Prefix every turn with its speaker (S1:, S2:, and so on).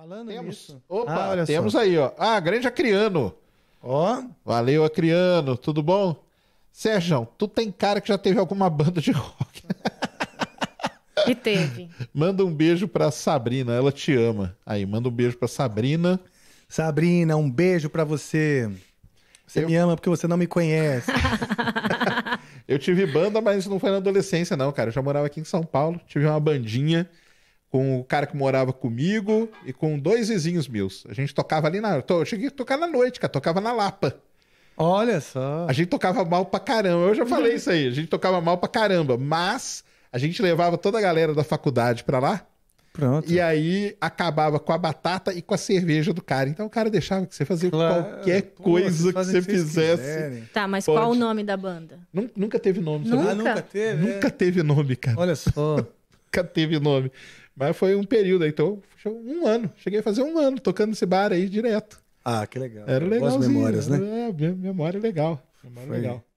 S1: Falando temos, nisso. Opa, ah, temos só. aí, ó. Ah, grande Acriano. Ó. Valeu, Acriano. Tudo bom? Sérgio, tu tem cara que já teve alguma banda de rock. E teve. Manda um beijo pra Sabrina, ela te ama. Aí, manda um beijo pra Sabrina. Sabrina, um beijo pra você. Você eu... me ama porque você não me conhece. eu tive banda, mas não foi na adolescência, não, cara. Eu já morava aqui em São Paulo, tive uma bandinha com o cara que morava comigo e com dois vizinhos meus. A gente tocava ali na. Eu cheguei a tocar na noite, cara. Tocava na Lapa. Olha só. A gente tocava mal pra caramba. Eu já falei isso aí. A gente tocava mal pra caramba. Mas a gente levava toda a galera da faculdade pra lá. Pronto. E aí acabava com a batata e com a cerveja do cara. Então o cara deixava que você fazia claro. qualquer coisa que você fizesse. Quiserem. Tá, mas Pode. qual o nome da banda? Nunca teve nome. Ah, nunca, ah, nunca teve? Nunca é. teve nome, cara. Olha só. nunca teve nome. Mas foi um período aí, então, um ano. Cheguei a fazer um ano tocando nesse bar aí direto. Ah, que legal. Era legalzinho. Boas memórias, né? É, memória é legal. Memória foi. legal.